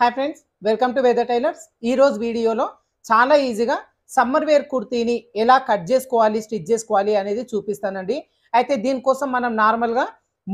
hi friends welcome to Weather Tailors ఈరోజు వీడియోలో చాలా ఈజీగా సమ్మర్ వేర్ కుర్తీని ఎలా కట్ చేసుకోవాలి స్టిచ్ చేసుకోవాలి అనేది చూపిస్తానండి అయితే దీనికోసం మనం నార్మల్గా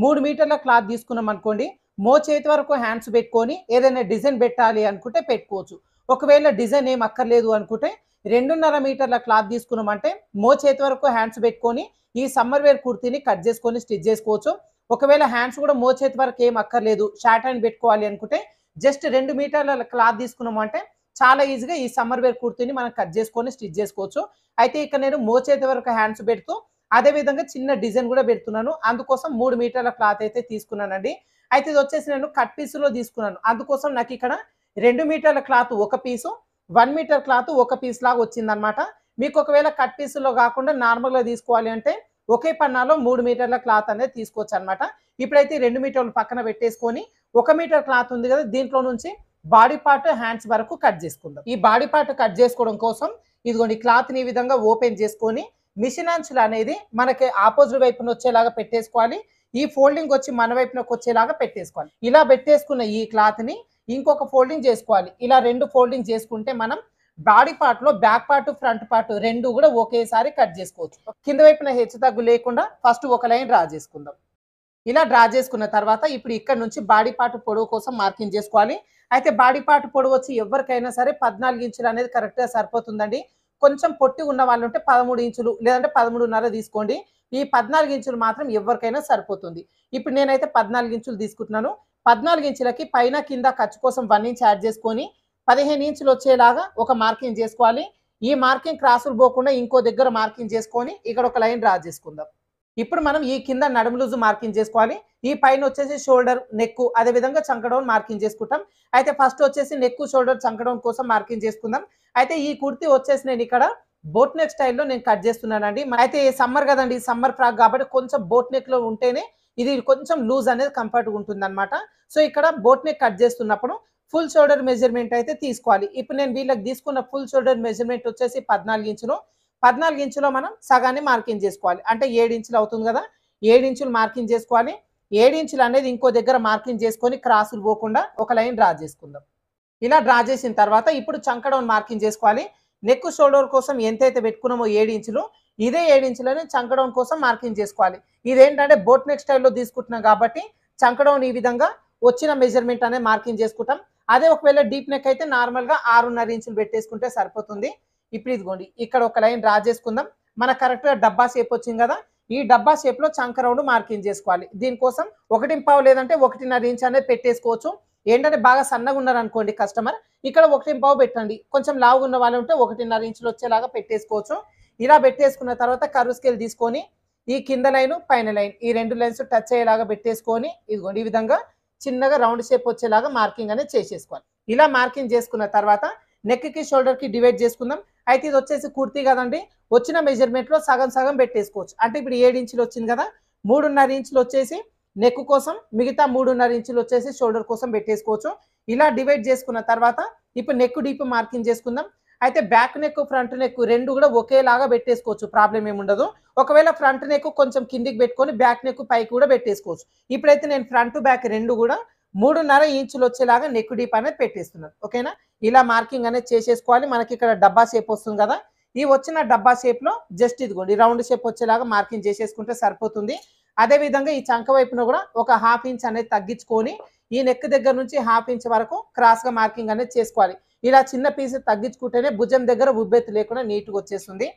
మూడు మీటర్ల క్లాత్ తీసుకున్నాం అనుకోండి మో చేతి వరకు హ్యాండ్స్ పెట్టుకొని ఏదైనా డిజైన్ పెట్టాలి అనుకుంటే పెట్టుకోవచ్చు ఒకవేళ డిజైన్ ఏం అక్కర్లేదు అనుకుంటే రెండున్నర మీటర్ల క్లాత్ తీసుకున్నామంటే మో చేతి వరకు హ్యాండ్స్ పెట్టుకొని ఈ సమ్మర్ వేర్ కుర్తీని కట్ చేసుకొని స్టిచ్ చేసుకోవచ్చు ఒకవేళ హ్యాండ్స్ కూడా మో చేతి వరకు ఏం అక్కర్లేదు షార్ట్ హ్యాండ్ పెట్టుకోవాలి అనుకుంటే జస్ట్ రెండు మీటర్ల క్లాత్ తీసుకున్నాం అంటే చాలా ఈజీగా ఈ సమ్మర్ వేర్ కుర్తీని మనం కట్ చేసుకొని స్టిచ్ చేసుకోవచ్చు అయితే ఇక్కడ నేను మోచేతి వరకు హ్యాండ్స్ పెడుతూ అదే విధంగా చిన్న డిజైన్ కూడా పెడుతున్నాను అందుకోసం మూడు మీటర్ల క్లాత్ అయితే తీసుకున్నానండి అయితే ఇది వచ్చేసి నేను కట్ పీసులో తీసుకున్నాను అందుకోసం నాకు ఇక్కడ రెండు మీటర్ల క్లాత్ ఒక పీసు వన్ మీటర్ క్లాత్ ఒక పీస్ లాగా వచ్చిందనమాట మీకు ఒకవేళ కట్ పీసులో కాకుండా నార్మల్గా తీసుకోవాలి అంటే ఒకే పన్నాలో మూడు మీటర్ల క్లాత్ అనేది తీసుకోవచ్చు అనమాట ఇప్పుడైతే రెండు మీటర్లు పక్కన పెట్టేసుకొని ఒక మీటర్ క్లాత్ ఉంది కదా దీంట్లో నుంచి బాడీ పార్ట్ హ్యాండ్స్ వరకు కట్ చేసుకుందాం ఈ బాడీ పార్ట్ కట్ చేసుకోవడం కోసం ఇదిగోండి క్లాత్ని ని విధంగా ఓపెన్ చేసుకొని మిషన్ అంచులు అనేది మనకి ఆపోజిట్ వైపున వచ్చేలాగా పెట్టేసుకోవాలి ఈ ఫోల్డింగ్ వచ్చి మన వైపునకు వచ్చేలాగా పెట్టేసుకోవాలి ఇలా పెట్టేసుకున్న ఈ క్లాత్ని ఇంకొక ఫోల్డింగ్ చేసుకోవాలి ఇలా రెండు ఫోల్డింగ్ చేసుకుంటే మనం బాడీ పార్ట్లో బ్యాక్ పార్ట్ ఫ్రంట్ పార్ట్ రెండు కూడా ఒకేసారి కట్ చేసుకోవచ్చు కింద వైపున హెచ్చు తగ్గు లేకుండా ఫస్ట్ ఒక లైన్ డ్రా చేసుకుందాం ఇలా డ్రా చేసుకున్న తర్వాత ఇప్పుడు ఇక్కడ నుంచి బాడీ పార్ట్ పొడవు కోసం మార్కింగ్ చేసుకోవాలి అయితే బాడీ పార్ట్ పొడవు వచ్చి ఎవరికైనా సరే పద్నాలుగు ఇంచులు అనేది కరెక్ట్గా సరిపోతుందండి కొంచెం పొట్టి ఉన్న వాళ్ళు ఉంటే పదమూడు ఇంచులు లేదంటే పదమూడున్నర తీసుకోండి ఈ పద్నాలుగు ఇంచులు మాత్రం ఎవరికైనా సరిపోతుంది ఇప్పుడు నేనైతే పద్నాలుగు ఇంచులు తీసుకుంటున్నాను పద్నాలుగు ఇంచులకి పైన కింద ఖర్చు కోసం వన్ ఇంచ్ యాడ్ చేసుకొని పదిహేను ఇంచులు వచ్చేలాగా ఒక మార్కింగ్ చేసుకోవాలి ఈ మార్కింగ్ క్రాసులు పోకుండా ఇంకో దగ్గర మార్కింగ్ చేసుకొని ఇక్కడ ఒక లైన్ డ్రా చేసుకుందాం ఇప్పుడు మనం ఈ కింద నడుము లూజు మార్కింగ్ చేసుకోవాలి ఈ పైన వచ్చేసి షోల్డర్ నెక్ అదేవిధంగా చంకడౌన్ మార్కింగ్ చేసుకుంటాం అయితే ఫస్ట్ వచ్చేసి నెక్ షోల్డర్ చంకడౌన్ కోసం మార్కింగ్ చేసుకుందాం అయితే ఈ కుర్తి వచ్చేసి నేను ఇక్కడ బోట్ నెక్ స్టైల్లో నేను కట్ చేస్తున్నానండి అయితే సమ్మర్ కదండి సమ్మర్ ఫ్రాక్ కాబట్టి కొంచెం బోట్ నెక్ లో ఉంటేనే ఇది కొంచెం లూజ్ అనేది కంఫర్ట్గా ఉంటుంది సో ఇక్కడ బోట్ నెక్ కట్ చేస్తున్నప్పుడు ఫుల్ షోల్డర్ మెజర్మెంట్ అయితే తీసుకోవాలి ఇప్పుడు నేను వీళ్ళకి తీసుకున్న ఫుల్ షోల్డర్ మెజర్మెంట్ వచ్చేసి పద్నాలుగు ఇంచులు పద్నాలుగు ఇంచులో మనం సగాన్ని మార్కింగ్ చేసుకోవాలి అంటే ఏడు ఇంచులు అవుతుంది కదా ఏడు ఇంచులు మార్కింగ్ చేసుకోవాలి ఏడు ఇంచులు అనేది ఇంకో దగ్గర మార్కింగ్ చేసుకొని క్రాసులు పోకుండా ఒక లైన్ డ్రా చేసుకుందాం ఇలా డ్రా చేసిన తర్వాత ఇప్పుడు చంకడౌన్ మార్కింగ్ చేసుకోవాలి నెక్ షోల్డర్ కోసం ఎంతైతే పెట్టుకున్నామో ఏడు ఇంచులు ఇదే ఏడు ఇంచులని చంకడౌన్ కోసం మార్కింగ్ చేసుకోవాలి ఇదేంటంటే బోట్ నెక్ స్టైల్లో తీసుకుంటున్నాం కాబట్టి చంకడౌన్ ఈ విధంగా వచ్చిన మెజర్మెంట్ అనేది మార్కింగ్ చేసుకుంటాం అదే ఒకవేళ డీప్ నెక్ అయితే నార్మల్గా ఆరున్నర ఇంచులు పెట్టేసుకుంటే సరిపోతుంది ఇప్పుడు ఇదిగోండి ఇక్కడ ఒక లైన్ డ్రా చేసుకుందాం మనకు కరెక్ట్గా డబ్బా షేప్ వచ్చింది కదా ఈ డబ్బా షేప్లో చంక రౌండ్ మార్కింగ్ చేసుకోవాలి దీనికోసం ఒకటి పావు లేదంటే ఒకటిన్నర ఇంచ్ అనేది పెట్టేసుకోవచ్చు ఏంటంటే బాగా సన్నగా ఉన్నారనుకోండి కస్టమర్ ఇక్కడ ఒకటి పావు పెట్టండి కొంచెం లావు ఉన్న వాళ్ళు ఉంటే ఒకటిన్నర ఇంచులు వచ్చేలాగా పెట్టేసుకోవచ్చు ఇలా పెట్టేసుకున్న తర్వాత కర్వ్ స్కేల్ తీసుకొని ఈ కింద లైన్ పైన లైన్ ఈ రెండు లైన్స్ టచ్ అయ్యేలాగా పెట్టేసుకొని ఇదిగోండి ఈ విధంగా చిన్నగా రౌండ్ షేప్ వచ్చేలాగా మార్కింగ్ అనేది చేసేసుకోవాలి ఇలా మార్కింగ్ చేసుకున్న తర్వాత నెక్కి షోల్డర్కి డివైడ్ చేసుకుందాం అయితే ఇది వచ్చేసి కుర్తీ కదండి వచ్చిన మెజర్మెంట్లో సగం సగం పెట్టేసుకోవచ్చు అంటే ఇప్పుడు ఏడు ఇంచులు వచ్చింది కదా మూడున్నర ఇంచులు వచ్చేసి నెక్ కోసం మిగతా మూడున్నర ఇంచులు వచ్చేసి షోల్డర్ కోసం పెట్టేసుకోవచ్చు ఇలా డివైడ్ చేసుకున్న తర్వాత ఇప్పుడు నెక్ డీప్ మార్కింగ్ చేసుకుందాం అయితే బ్యాక్ నెక్ ఫ్రంట్ నెక్ రెండు కూడా ఒకేలాగా పెట్టేసుకోవచ్చు ప్రాబ్లం ఏముండదు ఒకవేళ ఫ్రంట్ నెక్ కొంచెం కిందికి పెట్టుకొని బ్యాక్ నెక్ పైకి కూడా పెట్టేసుకోవచ్చు ఇప్పుడైతే నేను ఫ్రంట్ బ్యాక్ రెండు కూడా మూడున్నర ఇంచులు వచ్చేలాగా నెక్ డీప్ అనేది పెట్టేస్తున్నారు ఓకేనా ఇలా మార్కింగ్ అనేది చేసేసుకోవాలి మనకి ఇక్కడ డబ్బా షేప్ వస్తుంది కదా ఈ వచ్చిన డబ్బా షేప్లో జస్ట్ ఇదిగోండి రౌండ్ షేప్ వచ్చేలాగా మార్కింగ్ చేసేసుకుంటే సరిపోతుంది అదేవిధంగా ఈ చంక వైపున కూడా ఒక హాఫ్ ఇంచ్ అనేది తగ్గించుకొని ఈ నెక్ దగ్గర నుంచి హాఫ్ ఇంచ్ వరకు క్రాస్గా మార్కింగ్ అనేది చేసుకోవాలి ఇలా చిన్న పీస్ తగ్గించుకుంటేనే భుజం దగ్గర ఉబ్బెత్తు లేకుండా నీట్గా వచ్చేస్తుంది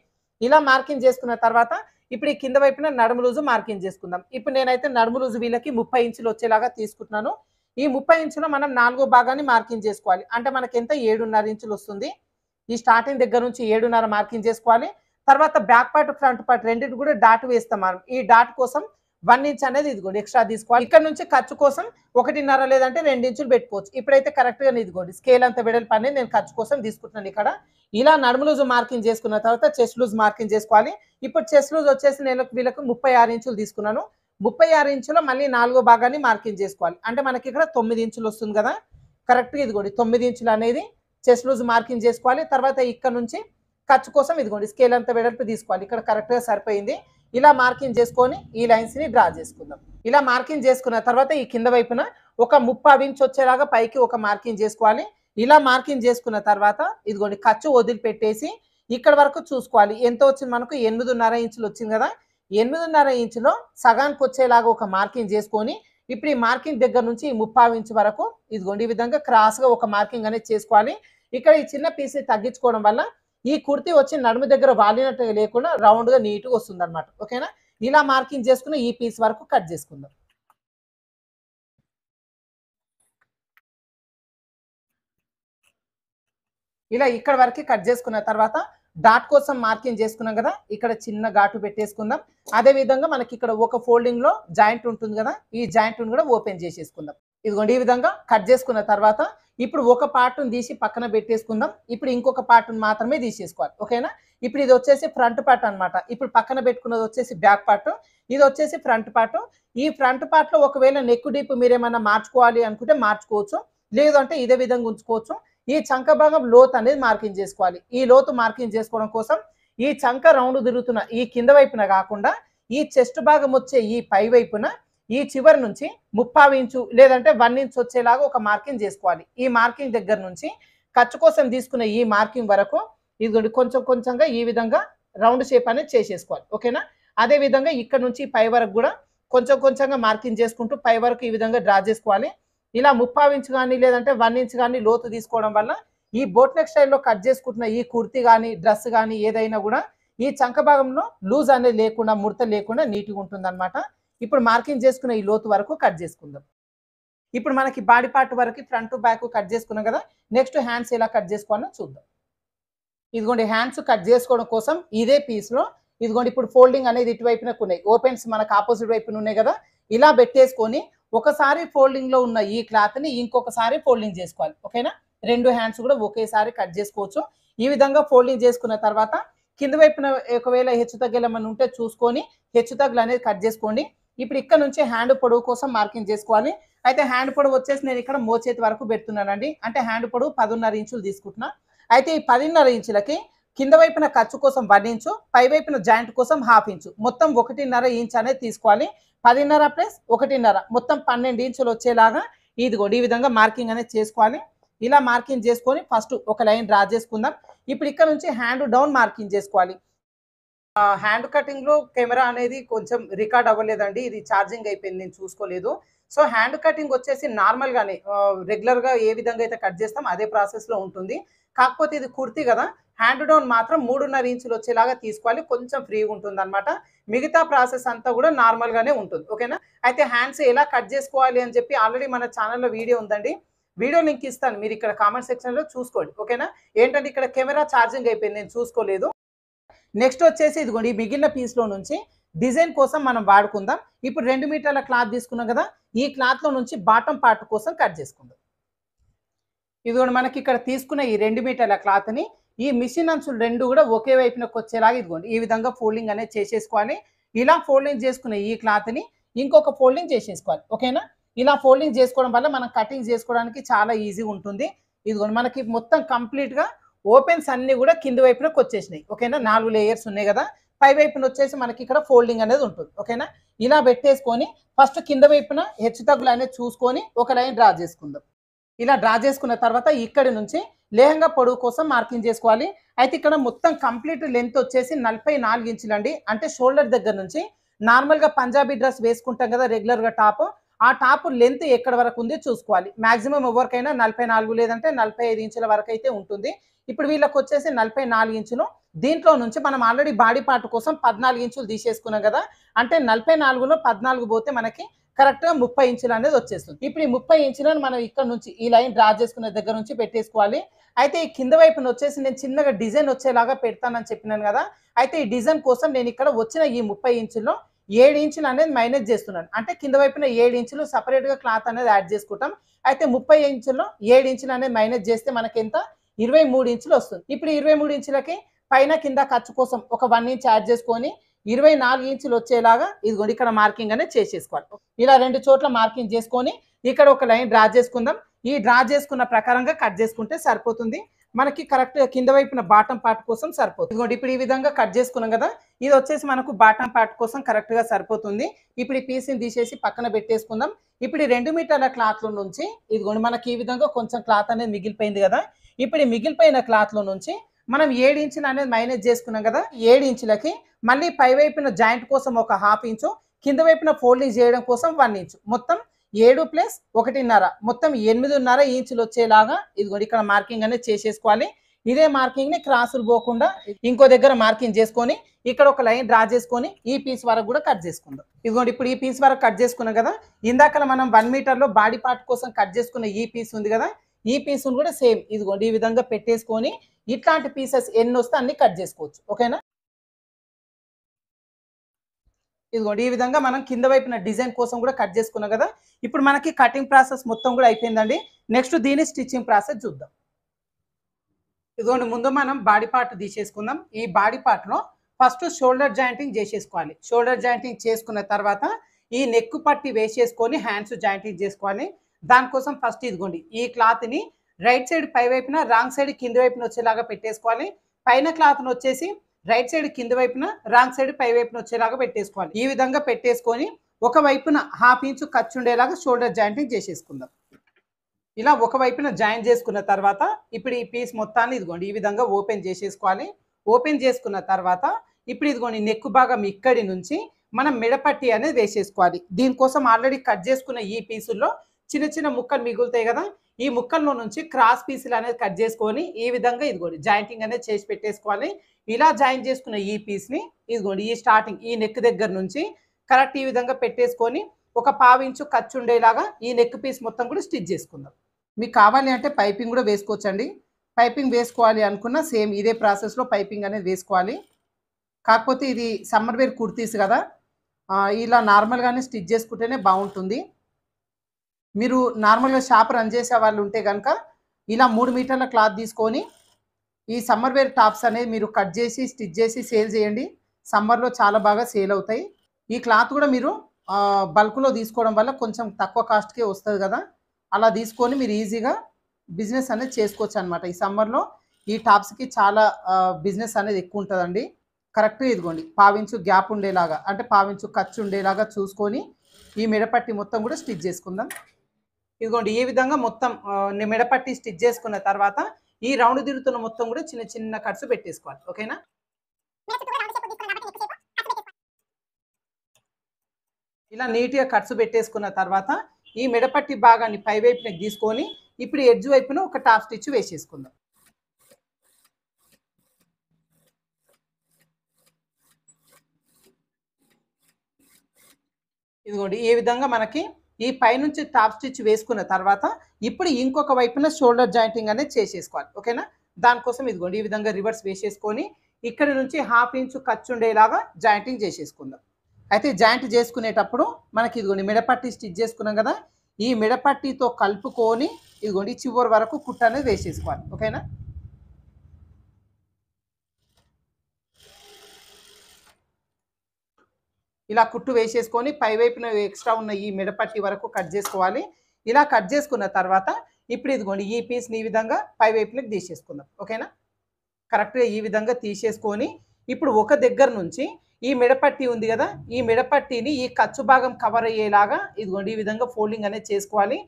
ఇలా మార్కింగ్ చేసుకున్న తర్వాత ఇప్పుడు ఈ కింద వైపున నడుము లూజు మార్కింగ్ చేసుకుందాం ఇప్పుడు నేనైతే నడుము లూజు వీళ్ళకి ముప్పై ఇంచులు వచ్చేలాగా తీసుకుంటున్నాను ఈ ముప్పై ఇంచులో మనం నాలుగో భాగాన్ని మార్కింగ్ చేసుకోవాలి అంటే మనకి ఎంత ఏడున్నర ఇంచులు వస్తుంది ఈ స్టార్టింగ్ దగ్గర నుంచి ఏడున్నర మార్కింగ్ చేసుకోవాలి తర్వాత బ్యాక్ పార్ట్ ఫ్రంట్ పార్ట్ రెండింటి కూడా డాట్ వేస్తాం మనం ఈ డాట్ కోసం వన్ ఇంచ్ అనేది ఇదిగోండి ఎక్స్ట్రా తీసుకోవాలి ఇక్కడ నుంచి ఖర్చు కోసం ఒకటిన్నర లేదంటే రెండు ఇంచులు పెట్టుకోవచ్చు ఇప్పుడైతే కరెక్ట్గా ఇదిగోండి స్కేల్ అంత వెడల్పు పని నేను ఖర్చు కోసం తీసుకుంటున్నాను ఇక్కడ ఇలా నడుము లూజ్ మార్కింగ్ చేసుకున్న తర్వాత చెస్ట్ లూజ్ మార్కింగ్ చేసుకోవాలి ఇప్పుడు చెస్ట్ లూజ్ వచ్చేసి నేను వీళ్ళకు ముప్పై ఇంచులు తీసుకున్నాను ముప్పై ఆరు ఇంచులో మళ్ళీ నాలుగో భాగాన్ని మార్కింగ్ చేసుకోవాలి అంటే మనకి ఇక్కడ తొమ్మిది ఇంచులు వస్తుంది కదా కరెక్ట్గా ఇదిగోండి తొమ్మిది ఇంచులు అనేది చెస్ట్ లూజ్ మార్కింగ్ చేసుకోవాలి తర్వాత ఇక్కడ నుంచి ఖర్చు కోసం ఇదిగోండి స్కేల్ అంత వెడల్పు తీసుకోవాలి ఇక్కడ కరెక్ట్గా సరిపోయింది ఇలా మార్కింగ్ చేసుకొని ఈ లైన్స్ని డ్రా చేసుకుందాం ఇలా మార్కింగ్ చేసుకున్న తర్వాత ఈ కింద వైపున ఒక ముప్పై ఇంచు వచ్చేలాగా పైకి ఒక మార్కింగ్ చేసుకోవాలి ఇలా మార్కింగ్ చేసుకున్న తర్వాత ఇదిగోండి ఖర్చు వదిలిపెట్టేసి ఇక్కడ వరకు చూసుకోవాలి ఎంత వచ్చింది మనకు ఎనిమిదిన్నర ఇంచులు వచ్చింది కదా ఎనిమిదిన్నర ఇంచులో సగానికి వచ్చేలాగా ఒక మార్కింగ్ చేసుకొని ఇప్పుడు ఈ మార్కింగ్ దగ్గర నుంచి ముప్పై ఇంచు వరకు ఇదిగోండి ఈ విధంగా క్రాస్గా ఒక మార్కింగ్ అనేది చేసుకోవాలి ఇక్కడ ఈ చిన్న పీస్ని తగ్గించుకోవడం వల్ల ఈ కుర్తి వచ్చి నడుము దగ్గర వాలినట్టు లేకుండా రౌండ్గా నీట్గా వస్తుంది అనమాట ఓకేనా ఇలా మార్కింగ్ చేసుకుని ఈ పీస్ వరకు కట్ చేసుకుందాం ఇలా ఇక్కడ వరకు కట్ చేసుకున్న తర్వాత డాట్ కోసం మార్కింగ్ చేసుకున్నాం కదా ఇక్కడ చిన్న ఘాటు పెట్టేసుకుందాం అదేవిధంగా మనకి ఇక్కడ ఒక ఫోల్డింగ్లో జాయింట్ ఉంటుంది కదా ఈ జాయింట్ కూడా ఓపెన్ చేసేసుకుందాం ఇదిగోండి ఈ విధంగా కట్ చేసుకున్న తర్వాత ఇప్పుడు ఒక పార్ట్ను తీసి పక్కన పెట్టేసుకుందాం ఇప్పుడు ఇంకొక పార్ట్ను మాత్రమే తీసేసుకోవాలి ఓకేనా ఇప్పుడు ఇది వచ్చేసి ఫ్రంట్ పార్ట్ అనమాట ఇప్పుడు పక్కన పెట్టుకున్నది వచ్చేసి బ్యాక్ పార్ట్ ఇది వచ్చేసి ఫ్రంట్ పార్ట్ ఈ ఫ్రంట్ పార్ట్లో ఒకవేళ నెక్ డీప్ ఏమైనా మార్చుకోవాలి అనుకుంటే మార్చుకోవచ్చు లేదంటే ఇదే విధంగా ఉంచుకోవచ్చు ఈ చంక భాగం లోతు అనేది మార్కింగ్ చేసుకోవాలి ఈ లోతు మార్కింగ్ చేసుకోవడం కోసం ఈ చంక రౌండ్ తిరుగుతున్న ఈ కింద వైపున కాకుండా ఈ చెస్ట్ భాగం వచ్చే ఈ పై వైపున ఈ చివరి నుంచి ముప్పావు ఇంచు లేదంటే వన్ ఇంచ్ వచ్చేలాగా ఒక మార్కింగ్ చేసుకోవాలి ఈ మార్కింగ్ దగ్గర నుంచి ఖర్చు కోసం తీసుకున్న ఈ మార్కింగ్ వరకు ఇది కొంచెం కొంచెంగా ఈ విధంగా రౌండ్ షేప్ అనేది చేసేసుకోవాలి ఓకేనా అదే విధంగా ఇక్కడ నుంచి పై వరకు కూడా కొంచెం కొంచెంగా మార్కింగ్ చేసుకుంటూ పై వరకు ఈ విధంగా డ్రా చేసుకోవాలి ఇలా ముప్పావు ఇంచ్ కానీ లేదంటే వన్ ఇంచ్ కానీ లోతు తీసుకోవడం వల్ల ఈ బోట్నెక్ స్టైల్లో కట్ చేసుకుంటున్న ఈ కుర్తీ కానీ డ్రెస్ కానీ ఏదైనా కూడా ఈ చంక భాగంలో లూజ్ అనేది లేకుండా ముడత లేకుండా నీట్గా ఉంటుందన్నమాట ఇప్పుడు మార్కింగ్ చేసుకున్న ఈ లోతు వరకు కట్ చేసుకుందాం ఇప్పుడు మనకి బాడీ పార్ట్ వరకు ఫ్రంట్ బ్యాక్ కట్ చేసుకున్నాం కదా నెక్స్ట్ హ్యాండ్స్ ఎలా కట్ చేసుకోవాలో చూద్దాం ఇదిగోండి హ్యాండ్స్ కట్ చేసుకోవడం కోసం ఇదే పీస్లో ఇదిగోండి ఇప్పుడు ఫోల్డింగ్ అనేది ఇటువైపునకు ఉన్నాయి ఓపెన్స్ మనకు ఆపోజిట్ వైపున ఉన్నాయి కదా ఇలా పెట్టేసుకొని ఒకసారి ఫోల్డింగ్లో ఉన్న ఈ క్లాత్ని ఇంకొకసారి ఫోల్డింగ్ చేసుకోవాలి ఓకేనా రెండు హ్యాండ్స్ కూడా ఒకేసారి కట్ చేసుకోవచ్చు ఈ విధంగా ఫోల్డింగ్ చేసుకున్న తర్వాత కింద వైపున ఒకవేళ హెచ్చు తగ్గలేమని ఉంటే చూసుకొని హెచ్చు తగ్గులు అనేది కట్ చేసుకోండి ఇప్పుడు ఇక్కడ నుంచి హ్యాండ్ పొడవు కోసం మార్కింగ్ చేసుకోవాలి అయితే హ్యాండ్ పొడవు వచ్చేసి నేను ఇక్కడ మోచేతి వరకు పెడుతున్నానండి అంటే హ్యాండ్ పొడవు పదిన్నర ఇంచులు తీసుకుంటున్నా అయితే ఈ పదిన్నర ఇంచులకి కింద వైపున ఖర్చు కోసం వన్ ఇంచు పై వైపున జాయింట్ కోసం హాఫ్ ఇంచు మొత్తం ఒకటిన్నర ఇంచ్ అనేది తీసుకోవాలి పదిన్నర ప్లస్ ఒకటిన్నర మొత్తం పన్నెండు ఇంచులు వచ్చేలాగా ఇదిగోండి ఈ విధంగా మార్కింగ్ అనేది చేసుకోవాలి ఇలా మార్కింగ్ చేసుకొని ఫస్ట్ ఒక లైన్ డ్రా చేసుకుందాం ఇప్పుడు ఇక్కడ నుంచి హ్యాండ్ డౌన్ మార్కింగ్ చేసుకోవాలి హ్యాండ్ కటింగ్లో కెమెరా అనేది కొంచెం రికార్డ్ అవ్వలేదండి ఇది ఛార్జింగ్ అయిపోయింది నేను చూసుకోలేదు సో హ్యాండ్ కటింగ్ వచ్చేసి నార్మల్గానే రెగ్యులర్గా ఏ విధంగా అయితే కట్ చేస్తాం అదే ప్రాసెస్లో ఉంటుంది కాకపోతే ఇది కుర్తి కదా హ్యాండ్ డౌన్ మాత్రం మూడున్నర ఇంచులు వచ్చేలాగా తీసుకోవాలి కొంచెం ఫ్రీగా ఉంటుంది అనమాట మిగతా ప్రాసెస్ అంతా కూడా నార్మల్గానే ఉంటుంది ఓకేనా అయితే హ్యాండ్స్ ఎలా కట్ చేసుకోవాలి అని చెప్పి ఆల్రెడీ మన ఛానల్లో వీడియో ఉందండి వీడియో లింక్ ఇస్తాను మీరు ఇక్కడ కామెంట్ సెక్షన్లో చూసుకోండి ఓకేనా ఏంటంటే ఇక్కడ కెమెరా ఛార్జింగ్ అయిపోయింది నేను చూసుకోలేదు నెక్స్ట్ వచ్చేసి ఇదిగోండి మిగిలిన పీస్లో నుంచి డిజైన్ కోసం మనం వాడుకుందాం ఇప్పుడు రెండు మీటర్ల క్లాత్ తీసుకున్నాం కదా ఈ క్లాత్లో నుంచి బాటం పార్ట్ కోసం కట్ చేసుకుందాం ఇదిగోండి మనకి ఇక్కడ తీసుకున్న ఈ రెండు మీటర్ల క్లాత్ని ఈ మిషన్ అంచులు రెండు కూడా ఒకే వైపునకు వచ్చేలాగా ఇదిగోండి ఈ విధంగా ఫోల్డింగ్ అనేది చేసేసుకోవాలి ఇలా ఫోల్డింగ్ చేసుకున్న ఈ క్లాత్ని ఇంకొక ఫోల్డింగ్ చేసేసుకోవాలి ఓకేనా ఇలా ఫోల్డింగ్ చేసుకోవడం వల్ల మనం కటింగ్ చేసుకోవడానికి చాలా ఈజీగా ఉంటుంది ఇదిగోండి మనకి మొత్తం కంప్లీట్గా ఓపెన్స్ అన్నీ కూడా కింది వైపునకు వచ్చేసినాయి ఓకేనా నాలుగు లేయర్స్ ఉన్నాయి కదా పై వైపున వచ్చేసి మనకి ఇక్కడ ఫోల్డింగ్ అనేది ఉంటుంది ఓకేనా ఇలా పెట్టేసుకొని ఫస్ట్ కింద వైపున హెచ్చు తగ్గులు అనేది చూసుకొని ఒక లైన్ డ్రా చేసుకుందాం ఇలా డ్రా చేసుకున్న తర్వాత ఇక్కడి నుంచి లేహంగా పొడవు కోసం మార్కింగ్ చేసుకోవాలి అయితే ఇక్కడ మొత్తం కంప్లీట్ లెంత్ వచ్చేసి నలభై నాలుగు ఇంచులండి అంటే షోల్డర్ దగ్గర నుంచి నార్మల్గా పంజాబీ డ్రెస్ వేసుకుంటాం కదా రెగ్యులర్గా టాప్ ఆ టాప్ లెంత్ ఎక్కడ వరకు ఉంది చూసుకోవాలి మాక్సిమం ఎవరికైనా నలభై నాలుగు లేదంటే నలభై ఐదు ఇంచుల వరకు అయితే ఉంటుంది ఇప్పుడు వీళ్ళకి వచ్చేసి నలభై నాలుగు ఇంచులు దీంట్లో నుంచి మనం ఆల్రెడీ బాడీ పార్ట్ కోసం పద్నాలుగు ఇంచులు తీసేసుకున్నాం కదా అంటే నలభై నాలుగులో పద్నాలుగు పోతే మనకి కరెక్ట్గా ముప్పై ఇంచులు అనేది వచ్చేస్తుంది ఇప్పుడు ఈ ముప్పై ఇంచులను మనం ఇక్కడ నుంచి ఈ లైన్ డ్రా చేసుకునే దగ్గర నుంచి పెట్టేసుకోవాలి అయితే ఈ కింద వైపున వచ్చేసి నేను చిన్నగా డిజైన్ వచ్చేలాగా పెడతానని చెప్పినాను కదా అయితే ఈ డిజైన్ కోసం నేను ఇక్కడ వచ్చిన ఈ ముప్పై ఇంచుల్లో ఏడు ఇంచులు అనేది మైనేజ్ చేస్తున్నాను అంటే కింద వైపున ఏడు ఇంచులు సపరేట్గా క్లాత్ అనేది యాడ్ చేసుకుంటాం అయితే ముప్పై ఇంచుల్లో ఏడు ఇంచులు అనేది మైనేజ్ చేస్తే మనకి ఎంత ఇరవై మూడు ఇంచులు వస్తుంది ఇప్పుడు ఇరవై మూడు ఇంచులకి పైన కింద ఖర్చు కోసం ఒక వన్ ఇంచ్ యాడ్ చేసుకొని ఇరవై నాలుగు ఇంచులు వచ్చేలాగా ఇదిగోండి ఇక్కడ మార్కింగ్ అనేది చేసేసుకోవాలి ఇలా రెండు చోట్ల మార్కింగ్ చేసుకొని ఇక్కడ ఒక లైన్ డ్రా చేసుకుందాం ఈ డ్రా చేసుకున్న ప్రకారంగా కట్ చేసుకుంటే సరిపోతుంది మనకి కరెక్ట్ కింద వైపున బాటం పార్ట్ కోసం సరిపోతుంది ఇదిగోండి ఇప్పుడు ఈ విధంగా కట్ చేసుకున్నాం కదా ఇది వచ్చేసి మనకు బాటం పార్ట్ కోసం కరెక్ట్ గా సరిపోతుంది ఇప్పుడు ఈ పీస్ని తీసేసి పక్కన పెట్టేసుకుందాం ఇప్పుడు రెండు మీటర్ల క్లాత్ నుంచి ఇదిగోండి మనకి ఈ విధంగా కొంచెం క్లాత్ అనేది మిగిలిపోయింది కదా ఇప్పుడు మిగిలిపోయిన క్లాత్లో నుంచి మనం ఏడు ఇంచులు అనేది మైనేజ్ చేసుకున్నాం కదా ఏడు ఇంచులకి మళ్ళీ పై వైపున జాయింట్ కోసం ఒక హాఫ్ ఇంచు కింద వైపున ఫోల్డింగ్ చేయడం కోసం వన్ ఇంచు మొత్తం ఏడు ప్లస్ ఒకటిన్నర మొత్తం ఎనిమిదిన్నర ఇంచులు వచ్చేలాగా ఇదిగోండి ఇక్కడ మార్కింగ్ అనేది చేసేసుకోవాలి ఇదే మార్కింగ్ని క్రాసులు పోకుండా ఇంకో దగ్గర మార్కింగ్ చేసుకొని ఇక్కడ ఒక లైన్ డ్రా చేసుకొని ఈ పీస్ వరకు కూడా కట్ చేసుకుందాం ఇదిగోండి ఇప్పుడు ఈ పీస్ వరకు కట్ చేసుకున్నాం కదా ఇందాక మనం వన్ మీటర్లో బాడీ పార్ట్ కోసం కట్ చేసుకున్న ఈ పీస్ ఉంది కదా ఈ పీసును కూడా సేమ్ ఇదిగోండి ఈ విధంగా పెట్టేసుకొని ఇట్లాంటి పీసెస్ ఎన్ని వస్తే అన్ని కట్ చేసుకోవచ్చు ఓకేనా ఇదిగోండి ఈ విధంగా మనం కింద వైపున డిజైన్ కోసం కూడా కట్ చేసుకున్నాం కదా ఇప్పుడు మనకి కటింగ్ ప్రాసెస్ మొత్తం కూడా అయిపోయిందండి నెక్స్ట్ దీని స్టిచ్చింగ్ ప్రాసెస్ చూద్దాం ఇదిగోండి ముందు మనం బాడీ పార్ట్ తీసేసుకుందాం ఈ బాడీ పార్ట్లో ఫస్ట్ షోల్డర్ జాయింటింగ్ చేసేసుకోవాలి షోల్డర్ జాయింటింగ్ చేసుకున్న తర్వాత ఈ నెక్ పట్టి వేసేసుకొని హ్యాండ్స్ జాయింటింగ్ చేసుకోవాలి దానికోసం ఫస్ట్ ఇదిగోండి ఈ క్లాత్ని రైట్ సైడ్ పై వైపున రాంగ్ సైడ్ కింది వైపున వచ్చేలాగా పెట్టేసుకోవాలి పైన క్లాత్ను వచ్చేసి రైట్ సైడ్ కింది వైపున రాంగ్ సైడ్ పై వైపున వచ్చేలాగా పెట్టేసుకోవాలి ఈ విధంగా పెట్టేసుకొని ఒక వైపున హాఫ్ ఇంచు ఖర్చు ఉండేలాగా షోల్డర్ జాయింటింగ్ చేసేసుకుందాం ఇలా ఒకవైపున జాయిన్ చేసుకున్న తర్వాత ఇప్పుడు ఈ పీస్ మొత్తాన్ని ఇదిగోండి ఈ విధంగా ఓపెన్ చేసేసుకోవాలి ఓపెన్ చేసుకున్న తర్వాత ఇప్పుడు ఇదిగోండి నెక్కు భాగం ఇక్కడి నుంచి మనం మిడపట్టి అనేది వేసేసుకోవాలి దీనికోసం ఆల్రెడీ కట్ చేసుకున్న ఈ పీసుల్లో చిన్న చిన్న ముక్కలు మిగులుతాయి కదా ఈ ముక్కల్లో నుంచి క్రాస్ పీసులు అనేది కట్ చేసుకొని ఈ విధంగా ఇదిగోండి జాయింటింగ్ అనేది చేసి పెట్టేసుకోవాలి ఇలా జాయిన్ చేసుకున్న ఈ పీస్ని ఇదిగోండి ఈ స్టార్టింగ్ ఈ నెక్ దగ్గర నుంచి కరెక్ట్ ఈ విధంగా పెట్టేసుకొని ఒక పావించు ఖర్చు ఉండేలాగా ఈ నెక్ పీస్ మొత్తం కూడా స్టిచ్ చేసుకుందాం మీకు కావాలి అంటే పైపింగ్ కూడా వేసుకోవచ్చండి పైపింగ్ వేసుకోవాలి అనుకున్న సేమ్ ఇదే ప్రాసెస్లో పైపింగ్ అనేది వేసుకోవాలి కాకపోతే ఇది సమ్మర్ వేర్ కుర్తీస్ కదా ఇలా నార్మల్గానే స్టిచ్ చేసుకుంటేనే బాగుంటుంది మీరు నార్మల్గా షాప్ రన్ చేసే వాళ్ళు ఉంటే కనుక ఇలా మూడు మీటర్ల క్లాత్ తీసుకొని ఈ సమ్మర్ వేర్ టాప్స్ అనేది మీరు కట్ చేసి స్టిచ్ చేసి సేల్ చేయండి సమ్మర్లో చాలా బాగా సేల్ అవుతాయి ఈ క్లాత్ కూడా మీరు బల్క్లో తీసుకోవడం వల్ల కొంచెం తక్కువ కాస్ట్కే వస్తుంది కదా అలా తీసుకొని మీరు ఈజీగా బిజినెస్ అనేది చేసుకోవచ్చు అనమాట ఈ సమ్మర్లో ఈ టాప్స్కి చాలా బిజినెస్ అనేది ఎక్కువ ఉంటుందండి కరెక్ట్గా ఇదిగోండి పావించు గ్యాప్ ఉండేలాగా అంటే పావించు ఖర్చు ఉండేలాగా చూసుకొని ఈ మిడపట్టి మొత్తం కూడా స్టిచ్ చేసుకుందాం ఇదిగోండి ఈ విధంగా మొత్తం మిడపట్టి స్టిచ్ చేసుకున్న తర్వాత ఈ రౌండ్ తిరుగుతున్న మొత్తం కూడా చిన్న చిన్న కట్స్ పెట్టేసుకోవాలి ఓకేనా ఇలా నీట్గా కట్స్ పెట్టేసుకున్న తర్వాత ఈ మిడపట్టి భాగాన్ని పై వైపున గీసుకొని ఇప్పుడు ఎడ్జ్ వైపున ఒక టాప్ స్టిచ్ వేసేసుకుందాం ఇదిగోండి ఈ విధంగా మనకి ఈ పైనుంచి టాప్ స్టిచ్ వేసుకున్న తర్వాత ఇప్పుడు ఇంకొక వైపున షోల్డర్ జాయింటింగ్ అనేది చేసేసుకోవాలి ఓకేనా దానికోసం ఇదిగోండి ఈ విధంగా రివర్స్ వేసేసుకొని ఇక్కడ నుంచి హాఫ్ ఇంచ్ ఖర్చు ఉండేలాగా జాయింటింగ్ చేసేసుకుందాం అయితే జాయింట్ చేసుకునేటప్పుడు మనకి ఇదిగోండి మిడపట్టి స్టిచ్ చేసుకున్నాం కదా ఈ మిడపట్టితో కలుపుకొని ఇదిగోండి చివరి వరకు కుట్ట అనేది వేసేసుకోవాలి ఓకేనా ఇలా కుట్టు వేసేసుకొని పైవైపున ఎక్స్ట్రా ఉన్న ఈ మిడపట్టి వరకు కట్ చేసుకోవాలి ఇలా కట్ చేసుకున్న తర్వాత ఇప్పుడు ఇదిగోండి ఈ పీస్ని ఈ విధంగా పైవైపులకు తీసేసుకుందాం ఓకేనా కరెక్ట్గా ఈ విధంగా తీసేసుకొని ఇప్పుడు ఒక దగ్గర నుంచి ఈ మిడపట్టి ఉంది కదా ఈ మిడపట్టిని ఈ ఖర్చు భాగం కవర్ అయ్యేలాగా ఇదిగోండి ఈ విధంగా ఫోల్డింగ్ అనేది చేసుకోవాలి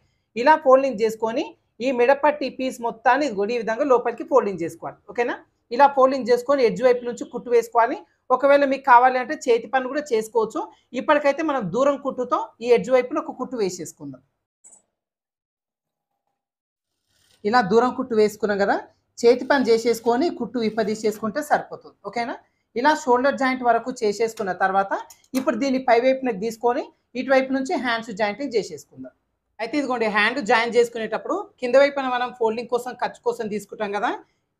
ఇలా ఫోల్డింగ్ చేసుకొని ఈ మిడపట్టి పీస్ మొత్తాన్ని ఇదిగోండి ఈ విధంగా లోపలికి ఫోల్డింగ్ చేసుకోవాలి ఓకేనా ఇలా ఫోల్డింగ్ చేసుకొని ఎడ్జ్ వైపు నుంచి కుట్టు వేసుకొని ఒకవేళ మీకు కావాలి అంటే చేతి పని కూడా చేసుకోవచ్చు ఇప్పటికైతే మనం దూరం కుట్టుతో ఈ ఎడ్జ్ వైపున ఒక కుట్టు వేసేసుకుందాం ఇలా దూరం కుట్టు వేసుకున్నాం కదా చేతి పని చేసేసుకొని కుట్టు విప్పదీసేసుకుంటే సరిపోతుంది ఓకేనా ఇలా షోల్డర్ జాయింట్ వరకు చేసేసుకున్న తర్వాత ఇప్పుడు దీన్ని పై వైపునకు తీసుకొని ఇటువైపు నుంచి హ్యాండ్స్ జాయింటింగ్ చేసేసుకుందాం అయితే ఇదిగోండి హ్యాండ్ జాయిన్ చేసుకునేటప్పుడు కింద వైపున మనం ఫోల్డింగ్ కోసం ఖర్చు కోసం తీసుకుంటాం కదా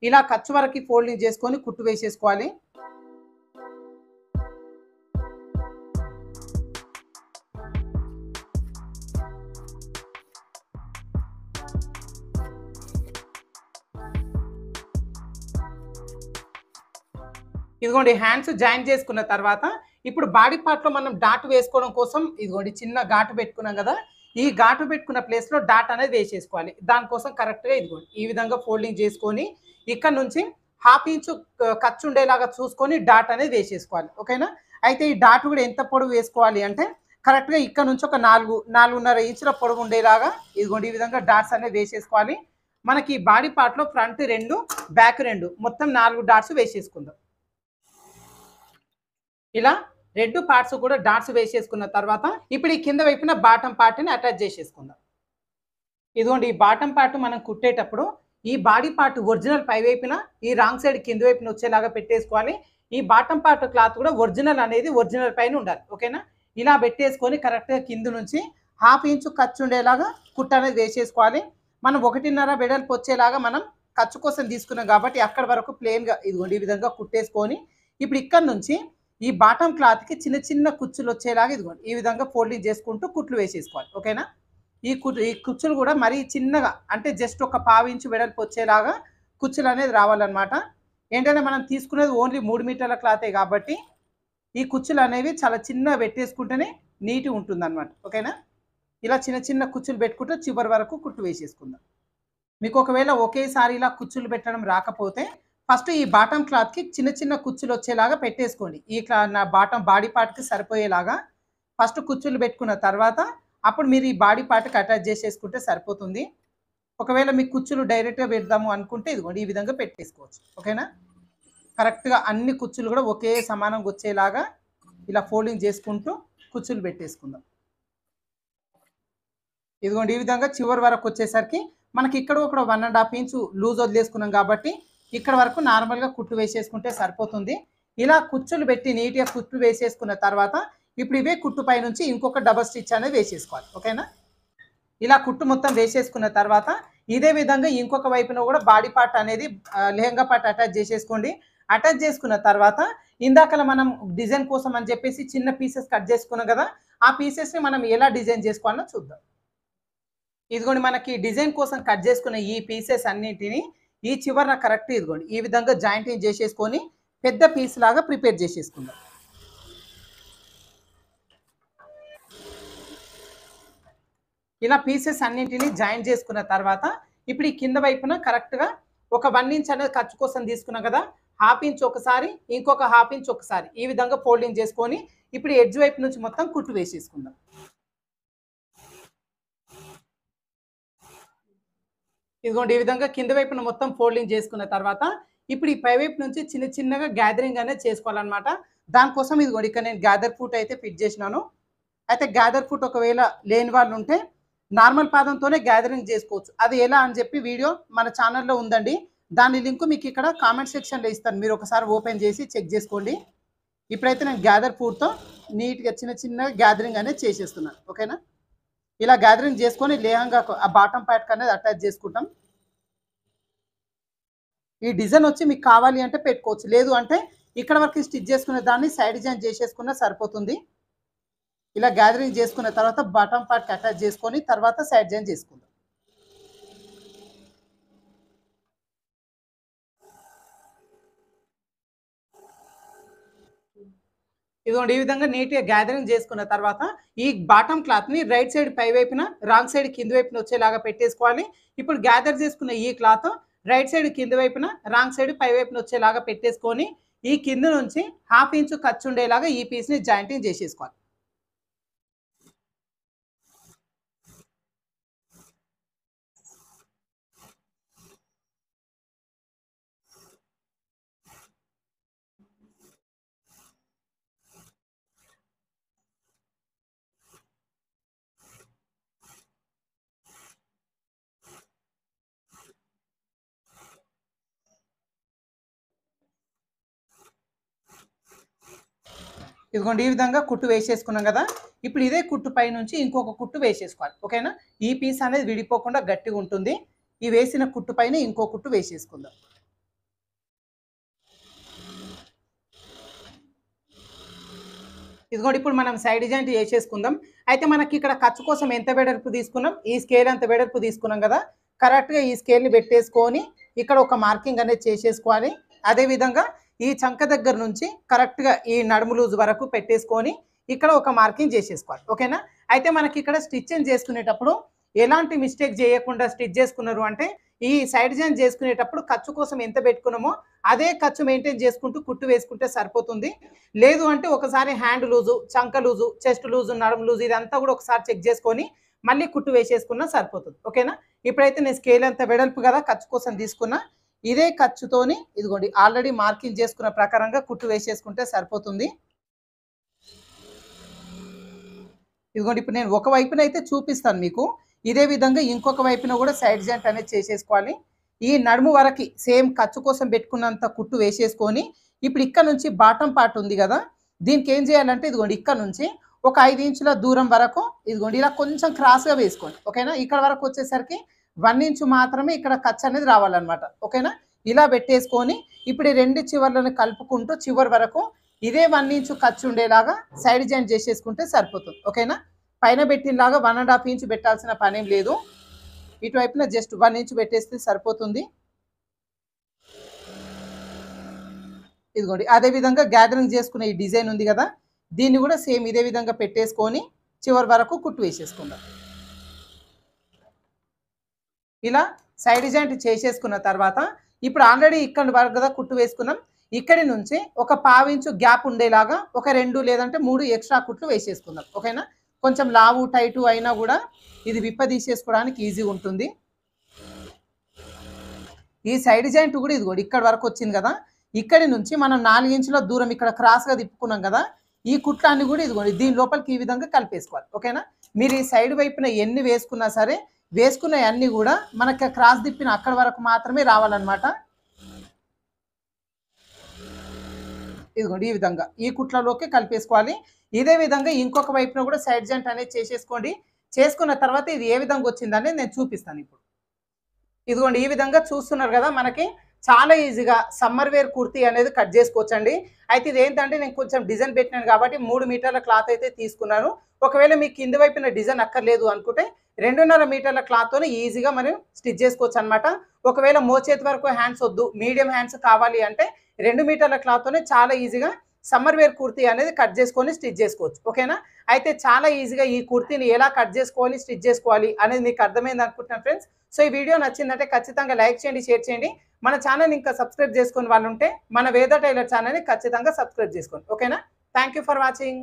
ఇలా ఖర్చు వరకు ఫోల్డింగ్ చేసుకొని కుట్టు వేసేసుకోవాలి ఇదిగోండి హ్యాండ్స్ జాయిన్ చేసుకున్న తర్వాత ఇప్పుడు బాడీ పార్ట్లో మనం డాట్ వేసుకోవడం కోసం ఇదిగోండి చిన్న ఘాటు పెట్టుకున్నాం కదా ఈ ఘాటు పెట్టుకున్న ప్లేస్లో డాట్ అనేది వేసేసుకోవాలి దానికోసం కరెక్ట్గా ఇదిగోండి ఈ విధంగా ఫోల్డింగ్ చేసుకొని ఇక్కడ నుంచి హాఫ్ ఇంచు ఖర్చు ఉండేలాగా చూసుకొని డాట్ అనేది వేసేసుకోవాలి ఓకేనా అయితే ఈ డాట్ కూడా ఎంత పొడవు వేసుకోవాలి అంటే కరెక్ట్గా ఇక్కడ నుంచి ఒక నాలుగు నాలుగున్నర ఇంచుల పొడవు ఉండేలాగా ఇదిగోండి ఈ విధంగా డాట్స్ అనేది వేసేసుకోవాలి మనకి బాడీ పార్ట్లో ఫ్రంట్ రెండు బ్యాక్ రెండు మొత్తం నాలుగు డాట్స్ వేసేసుకుందాం ఇలా రెడ్ పార్ట్స్ కూడా డాట్స్ వేసేసుకున్న తర్వాత ఇప్పుడు ఈ కింద వైపున బాటం పార్ట్ని అటాచ్ చేసేసుకుందాం ఇదిగోండి ఈ బాటం పార్ట్ మనం కుట్టేటప్పుడు ఈ బాడీ పార్ట్ ఒరిజినల్ పై వైపున ఈ రాంగ్ సైడ్ కింద వైపున వచ్చేలాగా పెట్టేసుకోవాలి ఈ బాటం పార్ట్ క్లాత్ కూడా ఒరిజినల్ అనేది ఒరిజినల్ పైన ఉండాలి ఓకేనా ఇలా పెట్టేసుకొని కరెక్ట్గా కింద నుంచి హాఫ్ ఇంచు ఖర్చు ఉండేలాగా కుట్ట అనేది వేసేసుకోవాలి మనం ఒకటిన్నర వెడల్పు వచ్చేలాగా మనం ఖర్చు కోసం తీసుకున్నాం కాబట్టి అక్కడ వరకు ప్లెయిన్గా ఇదిగోండి ఈ విధంగా కుట్టేసుకొని ఇప్పుడు ఇక్కడ నుంచి ఈ బాటం క్లాత్కి చిన్న చిన్న కుచ్చులు వచ్చేలాగా ఇదిగోండి ఈ విధంగా ఫోల్డింగ్ చేసుకుంటూ కుట్లు వేసేసుకోవాలి ఓకేనా ఈ కుట్లు ఈ కుచ్చులు కూడా మరీ చిన్నగా అంటే జస్ట్ ఒక పావించు వెడల్పు వచ్చేలాగా కుచ్చులు అనేది రావాలన్నమాట ఏంటంటే మనం తీసుకునేది ఓన్లీ మూడు మీటర్ల క్లాతే కాబట్టి ఈ కుచ్చులు అనేవి చాలా చిన్న పెట్టేసుకుంటేనే నీటి ఉంటుందన్నమాట ఓకేనా ఇలా చిన్న చిన్న కుచ్చులు పెట్టుకుంటే చివరి వరకు కుట్టు వేసేసుకుందాం మీకు ఒకవేళ ఒకేసారి ఇలా కుచ్చులు పెట్టడం రాకపోతే ఫస్ట్ ఈ బాటం క్లాత్కి చిన్న చిన్న కుచ్చులు వచ్చేలాగా పెట్టేసుకోండి ఈ క్లా నా బాటం బాడీ పార్ట్కి సరిపోయేలాగా ఫస్ట్ కుచ్చులు పెట్టుకున్న తర్వాత అప్పుడు మీరు ఈ బాడీ పార్ట్కి అటాచ్ చేసేసుకుంటే సరిపోతుంది ఒకవేళ మీకు కుచ్చులు డైరెక్ట్గా పెడదాము అనుకుంటే ఇదిగోండి ఈ విధంగా పెట్టేసుకోవచ్చు ఓకేనా కరెక్ట్గా అన్ని కుచ్చులు కూడా ఒకే సమానంగా వచ్చేలాగా ఇలా ఫోల్డింగ్ చేసుకుంటూ కుచ్చులు పెట్టేసుకుందాం ఇదిగోండి ఈ విధంగా చివరి వరకు వచ్చేసరికి మనకి ఇక్కడ ఒక one and half inch loose వదిలేసుకున్నాం కాబట్టి ఇక్కడ వరకు నార్మల్గా కుట్టు వేసేసుకుంటే సరిపోతుంది ఇలా కుచ్చులు పెట్టి నీట్గా కుట్టు వేసేసుకున్న తర్వాత ఇప్పుడు ఇవే కుట్టు పైనుంచి ఇంకొక డబల్ స్టిచ్ అనేది వేసేసుకోవాలి ఓకేనా ఇలా కుట్టు మొత్తం వేసేసుకున్న తర్వాత ఇదే విధంగా ఇంకొక వైపున కూడా బాడీ పార్ట్ అనేది లెహంగా పార్ట్ అటాచ్ చేసేసుకోండి అటాచ్ చేసుకున్న తర్వాత ఇందాకలా మనం డిజైన్ కోసం అని చెప్పేసి చిన్న పీసెస్ కట్ చేసుకున్నాం కదా ఆ పీసెస్ని మనం ఎలా డిజైన్ చేసుకోవాలో చూద్దాం ఇదిగోండి మనకి డిజైన్ కోసం కట్ చేసుకున్న ఈ పీసెస్ అన్నింటినీ ఈ చివరన కరెక్ట్ ఇదిగోండి ఈ విధంగా జాయింటింగ్ చేసేసుకొని పెద్ద పీస్ లాగా ప్రిపేర్ చేసేసుకుందాం ఇలా పీసెస్ అన్నింటినీ జాయిన్ చేసుకున్న తర్వాత ఇప్పుడు ఈ కింద వైపున కరెక్ట్గా ఒక వన్ ఇంచ్ అనేది ఖర్చు కోసం తీసుకున్నాం కదా హాఫ్ ఇంచ్ ఒకసారి ఇంకొక హాఫ్ ఇంచ్ ఒకసారి ఈ విధంగా ఫోల్డింగ్ చేసుకొని ఇప్పుడు ఎడ్జ్ వైపు నుంచి మొత్తం కుట్టు వేసేసుకుందాం ఇదిగోండి ఈ విధంగా కింద వైపున మొత్తం ఫోల్డింగ్ చేసుకున్న తర్వాత ఇప్పుడు ఈ పై వైపు నుంచి చిన్న చిన్నగా గ్యాదరింగ్ అనేది చేసుకోవాలన్నమాట దానికోసం ఇదిగోండి ఇక్కడ నేను గ్యాదర్ ఫుట్ అయితే ఫిట్ చేసినాను అయితే గ్యాదర్ ఫుట్ ఒకవేళ లేని వాళ్ళు ఉంటే నార్మల్ పాదంతోనే గ్యాదరింగ్ చేసుకోవచ్చు అది ఎలా అని చెప్పి వీడియో మన ఛానల్లో ఉందండి దాని లింక్ మీకు ఇక్కడ కామెంట్ సెక్షన్లో ఇస్తాను మీరు ఒకసారి ఓపెన్ చేసి చెక్ చేసుకోండి ఇప్పుడైతే నేను గ్యాదర్ ఫుట్తో నీట్గా చిన్న చిన్న గ్యాదరింగ్ అనేది చేసేస్తున్నాను ఓకేనా ఇలా గ్యాదరింగ్ చేసుకొని లేహంగా ఆ బాటం ప్యాట్కి అనేది అటాచ్ చేసుకుంటాం ఈ డిజైన్ వచ్చి మీకు కావాలి అంటే పెట్టుకోవచ్చు లేదు అంటే ఇక్కడ వరకు స్టిచ్ చేసుకునే దాన్ని సైడ్ డిజైన్ చేసేసుకున్నా సరిపోతుంది ఇలా గ్యాదరింగ్ చేసుకున్న తర్వాత బాటం పార్ట్కి అటాచ్ చేసుకొని తర్వాత సైడ్ జాయిన్ చేసుకుందాం ఇదిగోండి ఈ విధంగా నీట్గా గ్యాదరింగ్ చేసుకున్న తర్వాత ఈ బాటమ్ క్లాత్ని రైట్ సైడ్ పై వైపున రాంగ్ సైడ్ కింది వైపున వచ్చేలాగా పెట్టేసుకోవాలి ఇప్పుడు గ్యాదర్ చేసుకున్న ఈ క్లాత్ రైట్ సైడ్ కింది వైపున రాంగ్ సైడ్ పై వైపున వచ్చేలాగా పెట్టేసుకొని ఈ కింద నుంచి హాఫ్ ఇంచు ఖర్చు ఉండేలాగా ఈ పీస్ని జాయింటింగ్ చేసేసుకోవాలి ఇదిగోండి ఈ విధంగా కుట్టు వేసేసుకున్నాం కదా ఇప్పుడు ఇదే కుట్టు పై నుంచి ఇంకొక కుట్టు వేసేసుకోవాలి ఓకేనా ఈ పీస్ అనేది విడిపోకుండా గట్టిగా ఉంటుంది ఈ వేసిన కుట్టు పైన ఇంకో కుట్టు వేసేసుకుందాం ఇదిగోండి ఇప్పుడు మనం సైడ్ జాయింట్ వేసేసుకుందాం అయితే మనకి ఇక్కడ ఖర్చు కోసం ఎంత వెడర్పు తీసుకున్నాం ఈ స్కేల్ అంత వెడర్పు తీసుకున్నాం కదా కరెక్ట్గా ఈ స్కేల్ని పెట్టేసుకొని ఇక్కడ ఒక మార్కింగ్ అనేది చేసేసుకోవాలి అదేవిధంగా ఈ చంక దగ్గర నుంచి కరెక్ట్గా ఈ నడుము లూజ్ వరకు పెట్టేసుకొని ఇక్కడ ఒక మార్కింగ్ చేసేసుకోవాలి ఓకేనా అయితే మనకి ఇక్కడ స్టిచ్చింగ్ చేసుకునేటప్పుడు ఎలాంటి మిస్టేక్ చేయకుండా స్టిచ్ చేసుకున్నారు అంటే ఈ సైడ్ జాయిన్ చేసుకునేటప్పుడు ఖర్చు కోసం ఎంత పెట్టుకున్నామో అదే ఖర్చు మెయింటైన్ చేసుకుంటూ కుట్టు వేసుకుంటే సరిపోతుంది లేదు అంటే ఒకసారి హ్యాండ్ లూజు చంక లూజు చెస్ట్ లూజు నడుము లూజు ఇదంతా కూడా ఒకసారి చెక్ చేసుకొని మళ్ళీ కుట్టు వేసేసుకున్నా సరిపోతుంది ఓకేనా ఇప్పుడైతే నేను స్కేల్ అంత వెడల్పు కదా ఖర్చు కోసం తీసుకున్నా ఇదే ఖర్చుతోని ఇదిగోండి ఆల్రెడీ మార్కింగ్ చేసుకున్న ప్రకారంగా కుట్టు వేసేసుకుంటే సరిపోతుంది ఇదిగోండి ఇప్పుడు నేను ఒక వైపున అయితే చూపిస్తాను మీకు ఇదే విధంగా ఇంకొక వైపున కూడా సైడ్ జాయింట్ అనేది చేసేసుకోవాలి ఈ నడుము వరకు సేమ్ ఖర్చు కోసం పెట్టుకున్నంత కుట్టు వేసేసుకొని ఇప్పుడు ఇక్కడ నుంచి బాటం పార్ట్ ఉంది కదా దీనికి ఏం చేయాలంటే ఇదిగోండి ఇక్కడ నుంచి ఒక ఐదు ఇంచుల దూరం వరకు ఇదిగోండి ఇలా కొంచెం క్రాస్గా వేసుకోండి ఓకేనా ఇక్కడ వరకు వచ్చేసరికి వన్ ఇంచు మాత్రమే ఇక్కడ ఖర్చు అనేది రావాలన్నమాట ఓకేనా ఇలా పెట్టేసుకొని ఇప్పుడు రెండు చివర్లను కలుపుకుంటూ చివరి వరకు ఇదే వన్ ఇంచు ఖర్చు ఉండేలాగా సైడ్ జాయింట్ చేసేసుకుంటే సరిపోతుంది ఓకేనా పైన పెట్టినలాగా వన్ అండ్ హాఫ్ ఇంచు పెట్టాల్సిన పనేం లేదు ఇటువైపున జస్ట్ వన్ ఇంచు పెట్టేస్తే సరిపోతుంది ఇదిగోండి అదేవిధంగా గ్యాదరింగ్ చేసుకునే ఈ డిజైన్ ఉంది కదా దీన్ని కూడా సేమ్ ఇదే విధంగా పెట్టేసుకొని చివరి వరకు కుట్టు వేసేసుకుందాం ఇలా సైడ్ జాయింట్ చేసేసుకున్న తర్వాత ఇప్పుడు ఆల్రెడీ ఇక్కడ వరకు కదా కుట్టు వేసుకున్నాం ఇక్కడి నుంచి ఒక పావించు గ్యాప్ ఉండేలాగా ఒక రెండు లేదంటే మూడు ఎక్స్ట్రా కుట్లు వేసేసుకుందాం ఓకేనా కొంచెం లావు టైటు అయినా కూడా ఇది విప్ప తీసేసుకోవడానికి ఈజీగా ఉంటుంది ఈ సైడ్ జాయింట్ కూడా ఇది కూడా ఇక్కడ వరకు వచ్చింది కదా ఇక్కడి నుంచి మనం నాలుగు ఇంచుల దూరం ఇక్కడ క్రాస్గా తిప్పుకున్నాం కదా ఈ కుట్లాన్ని కూడా కూడా దీని లోపలికి ఈ విధంగా కలిపేసుకోవాలి ఓకేనా మీరు ఈ సైడ్ వైపున ఎన్ని వేసుకున్నా సరే అన్ని కూడా మనకి క్రాస్ దిప్పిన అక్కడ వరకు మాత్రమే రావాలన్నమాట ఇదిగోండి ఈ విధంగా ఈ కుట్లలోకి కలిపేసుకోవాలి ఇదే విధంగా ఇంకొక వైపున కూడా సైడ్ జంట్ అనేది చేసేసుకోండి చేసుకున్న తర్వాత ఇది ఏ విధంగా వచ్చిందనేది నేను చూపిస్తాను ఇప్పుడు ఇదిగోండి ఈ విధంగా చూస్తున్నారు కదా మనకి చాలా ఈజీగా సమ్మర్ వేర్ కుర్తీ అనేది కట్ చేసుకోవచ్చండి అయితే ఇది ఏంటంటే నేను కొంచెం డిజైన్ పెట్టినాను కాబట్టి మూడు మీటర్ల క్లాత్ అయితే తీసుకున్నాను ఒకవేళ మీకు కింది వైపున డిజైన్ అక్కర్లేదు అనుకుంటే రెండున్నర మీటర్ల క్లాత్తోని ఈజీగా మనం స్టిచ్ చేసుకోవచ్చు అనమాట ఒకవేళ మోచేతి వరకు హ్యాండ్స్ వద్దు మీడియం హ్యాండ్స్ కావాలి అంటే రెండు మీటర్ల క్లాత్తోనే చాలా ఈజీగా సమ్మర్ వేర్ కుర్తీ అనేది కట్ చేసుకొని స్టిచ్ చేసుకోవచ్చు ఓకేనా అయితే చాలా ఈజీగా ఈ కుర్తీని ఎలా కట్ చేసుకోవాలి స్టిచ్ చేసుకోవాలి అనేది మీకు అర్థమైంది అనుకుంటున్నాను ఫ్రెండ్స్ సో ఈ వీడియో నచ్చిందంటే ఖచ్చితంగా లైక్ చేయండి షేర్ చేయండి మన ఛానల్ ఇంకా సబ్స్క్రైబ్ చేసుకుని వాళ్ళు ఉంటే మన వేద టైలర్ ఛానల్ని ఖచ్చితంగా సబ్స్క్రైబ్ చేసుకోండి ఓకేనా థ్యాంక్ ఫర్ వాచింగ్